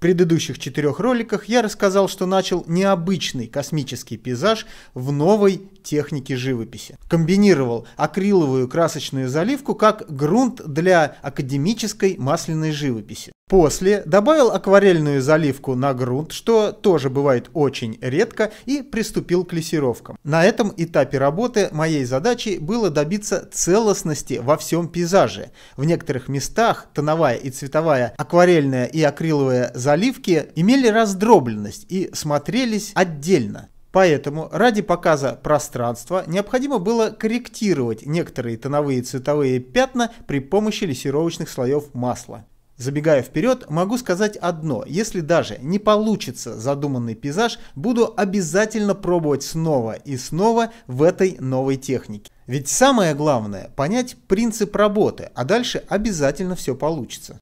предыдущих четырех роликах я рассказал, что начал необычный космический пейзаж в новой технике живописи. Комбинировал акриловую красочную заливку как грунт для академической масляной живописи. После добавил акварельную заливку на грунт, что тоже бывает очень редко, и приступил к лессировкам. На этом этапе работы моей задачей было добиться целостности во всем пейзаже. В некоторых местах тоновая и цветовая акварельная и акриловая заливки имели раздробленность и смотрелись отдельно. Поэтому ради показа пространства необходимо было корректировать некоторые тоновые и цветовые пятна при помощи лессировочных слоев масла. Забегая вперед, могу сказать одно. Если даже не получится задуманный пейзаж, буду обязательно пробовать снова и снова в этой новой технике. Ведь самое главное – понять принцип работы, а дальше обязательно все получится.